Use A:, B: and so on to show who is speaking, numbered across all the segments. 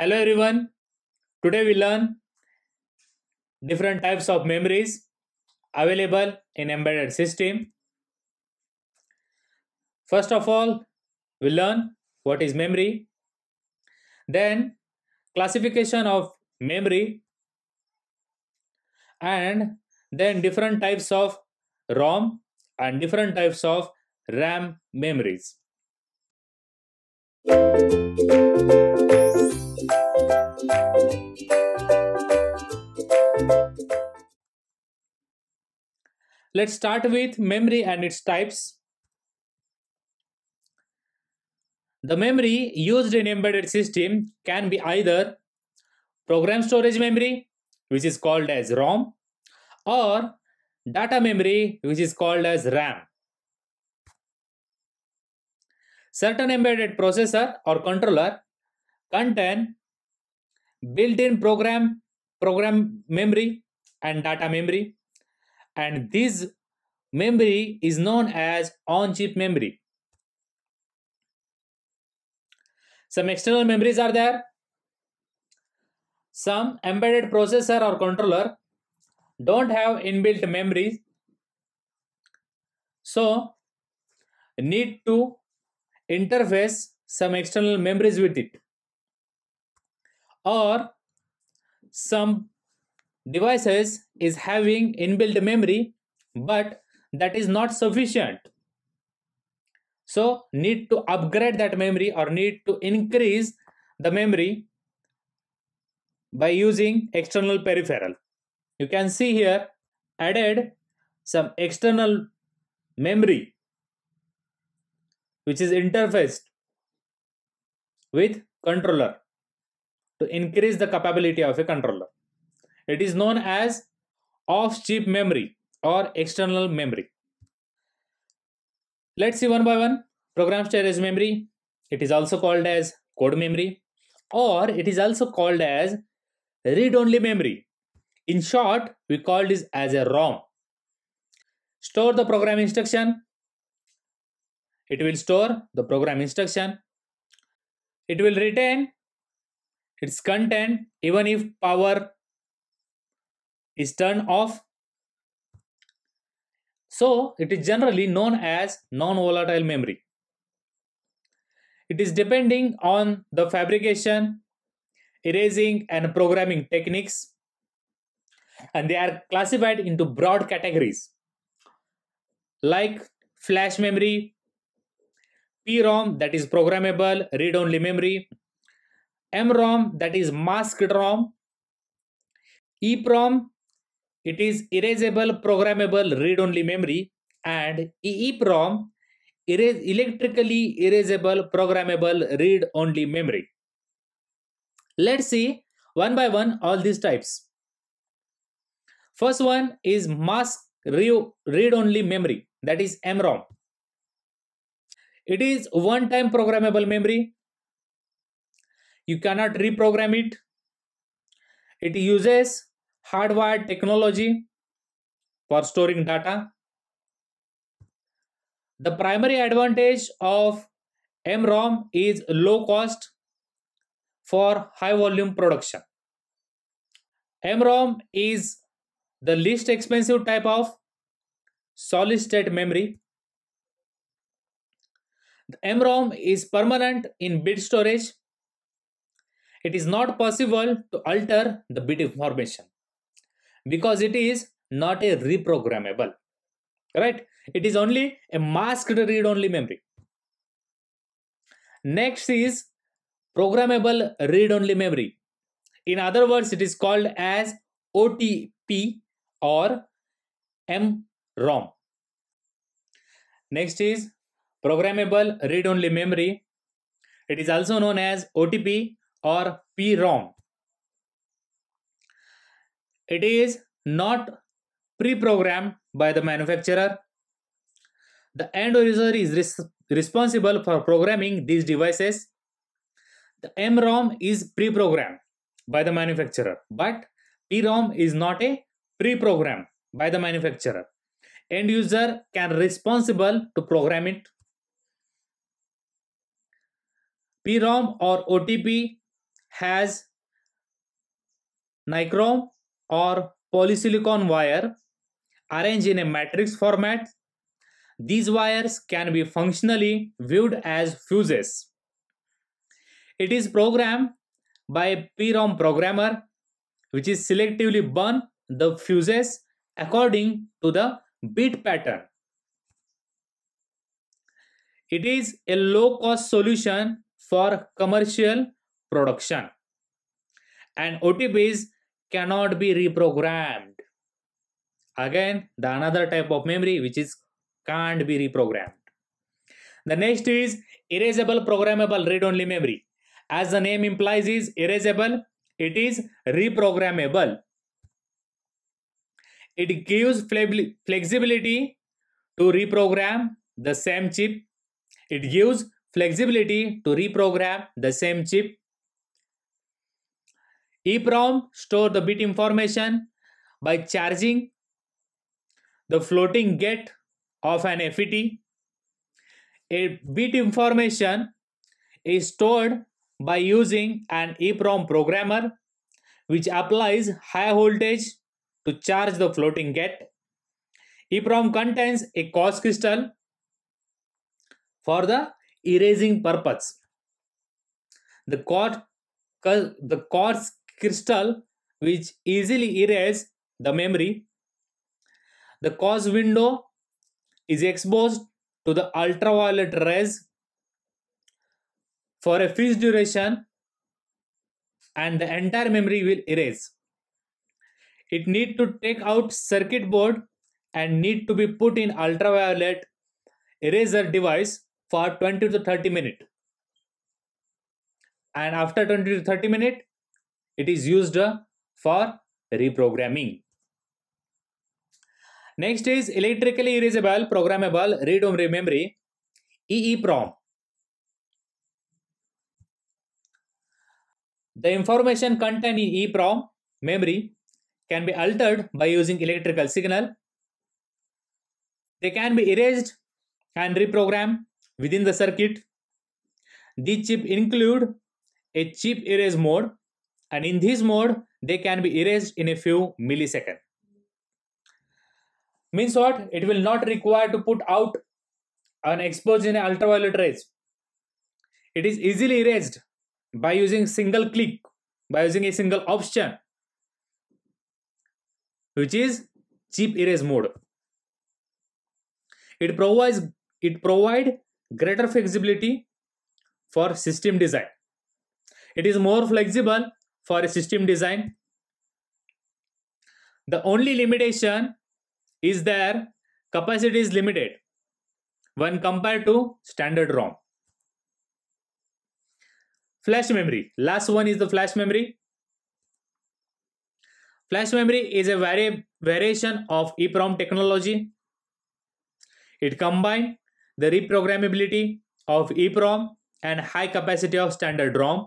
A: Hello everyone. Today we learn different types of memories available in embedded system. First of all, we learn what is memory. Then classification of memory and then different types of ROM and different types of RAM memories. Let's start with memory and its types. The memory used in embedded system can be either program storage memory, which is called as ROM, or data memory, which is called as RAM. Certain embedded processor or controller contain built-in program, program memory and data memory. And this memory is known as on-chip memory. Some external memories are there. Some embedded processor or controller don't have inbuilt memories. So need to interface some external memories with it or some devices is having inbuilt memory but that is not sufficient so need to upgrade that memory or need to increase the memory by using external peripheral you can see here added some external memory which is interfaced with controller to increase the capability of a controller. It is known as off-chip memory or external memory. Let's see one by one. Program storage memory, it is also called as code memory or it is also called as read-only memory. In short, we call this as a ROM. Store the program instruction it will store the program instruction. It will retain its content even if power is turned off. So it is generally known as non-volatile memory. It is depending on the fabrication, erasing and programming techniques and they are classified into broad categories like flash memory, PROM that is programmable read-only memory, MROM that is masked ROM, EPROM it is erasable programmable read-only memory and EEPROM erase electrically erasable programmable read-only memory. Let's see one by one all these types. First one is mask read-only memory that is MROM. It is one time programmable memory. You cannot reprogram it. It uses hardwired technology for storing data. The primary advantage of MROM is low cost for high volume production. MROM is the least expensive type of solid state memory. MROM is permanent in bit storage. It is not possible to alter the bit information because it is not a reprogrammable, right? It is only a masked read-only memory. Next is programmable read-only memory. In other words, it is called as OTP or MROM. Next is Programmable Read Only Memory. It is also known as OTP or PROM. It is not pre-programmed by the manufacturer. The end user is res responsible for programming these devices. The MROM is pre-programmed by the manufacturer, but PROM is not a pre programmed by the manufacturer. End user can responsible to program it. PROM or OTP has nichrome or polysilicon wire arranged in a matrix format. These wires can be functionally viewed as fuses. It is programmed by a PROM programmer which is selectively burn the fuses according to the bit pattern. It is a low cost solution for commercial production. And OTPs cannot be reprogrammed. Again, the another type of memory which is can't be reprogrammed. The next is erasable programmable read-only memory. As the name implies is erasable, it is reprogrammable. It gives flexibility to reprogram the same chip. It gives flexibility to reprogram the same chip. EEPROM store the bit information by charging the floating gate of an FET. A bit information is stored by using an EEPROM programmer which applies high voltage to charge the floating gate. EEPROM contains a cos crystal for the erasing purpose. The quartz, the quartz crystal which easily erases the memory. The cause window is exposed to the ultraviolet rays for a fixed duration and the entire memory will erase. It need to take out circuit board and need to be put in ultraviolet eraser device for 20 to 30 minutes. And after 20 to 30 minutes, it is used uh, for reprogramming. Next is electrically erasable, programmable, read-only memory, EEPROM. The information contained in EEPROM memory can be altered by using electrical signal. They can be erased and reprogrammed within the circuit. These chips include a chip erase mode and in this mode they can be erased in a few milliseconds. Means what? It will not require to put out an exposed in ultraviolet rays. It is easily erased by using single click, by using a single option, which is chip erase mode. It provides it provide greater flexibility for system design. It is more flexible for system design. The only limitation is their capacity is limited when compared to standard ROM. Flash memory. Last one is the flash memory. Flash memory is a vari variation of EEPROM technology. It combines the reprogrammability of EEPROM and high capacity of standard ROM.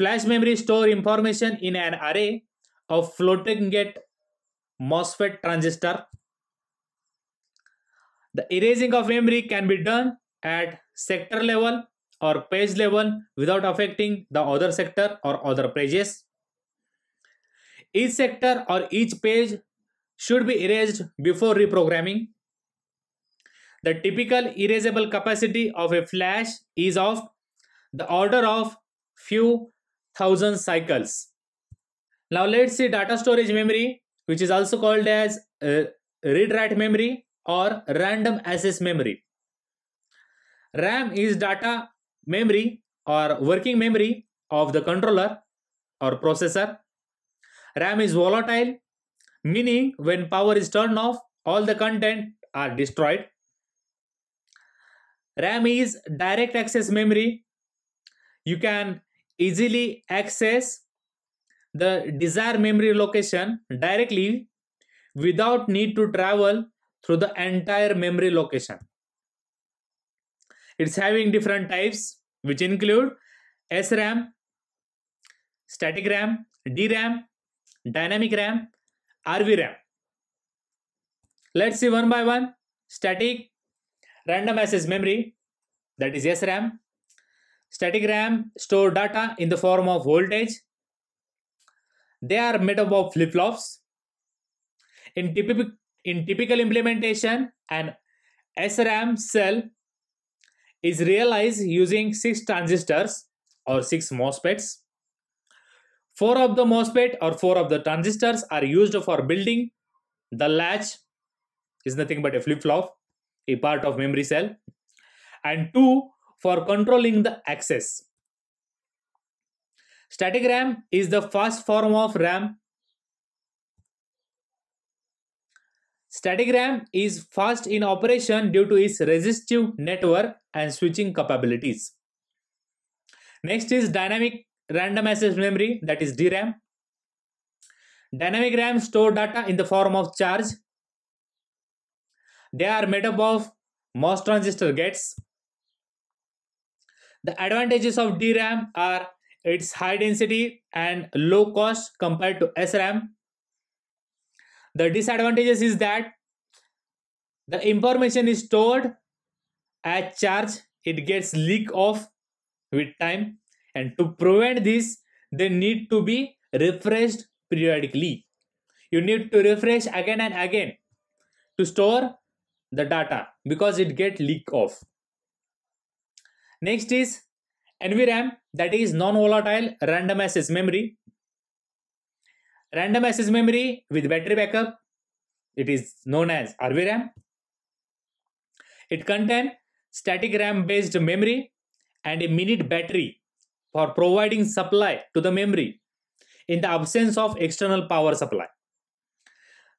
A: Flash memory store information in an array of floating gate MOSFET transistor. The erasing of memory can be done at sector level or page level without affecting the other sector or other pages. Each sector or each page should be erased before reprogramming. The typical erasable capacity of a flash is of the order of few thousand cycles. Now let's see data storage memory which is also called as uh, read-write memory or random access memory. RAM is data memory or working memory of the controller or processor. RAM is volatile meaning when power is turned off all the content are destroyed. RAM is direct access memory. You can easily access the desired memory location directly without need to travel through the entire memory location. It's having different types which include SRAM, static RAM, DRAM, dynamic RAM, RVRAM. Let's see one by one. Static Random access memory, that is SRAM. Static RAM store data in the form of voltage. They are made up of flip-flops. In, typical in typical implementation, an SRAM cell is realized using 6 transistors or 6 MOSFETs. 4 of the MOSFET or 4 of the transistors are used for building the latch is nothing but a flip-flop a part of memory cell and two for controlling the access. Static RAM is the fast form of RAM. Static RAM is fast in operation due to its resistive network and switching capabilities. Next is dynamic random access memory that is DRAM. Dynamic RAM store data in the form of charge they are made up of MOS transistor gates. The advantages of DRAM are its high density and low cost compared to SRAM. The disadvantages is that the information is stored at charge, it gets leak off with time and to prevent this, they need to be refreshed periodically. You need to refresh again and again to store the data because it get leak off. Next is NVRAM that is non-volatile random access memory. Random access memory with battery backup. It is known as RVRAM. It contain static RAM based memory and a minute battery for providing supply to the memory in the absence of external power supply.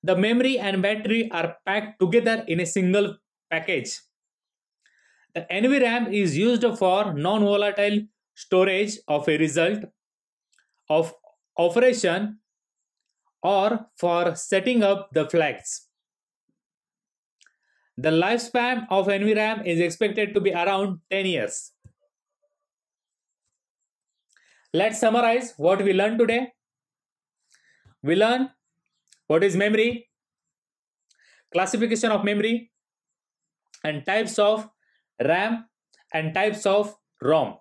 A: The memory and battery are packed together in a single package. The NVRAM is used for non-volatile storage of a result of operation or for setting up the flags. The lifespan of NVRAM is expected to be around 10 years. Let's summarize what we learned today. We learned what is memory? Classification of memory and types of RAM and types of ROM.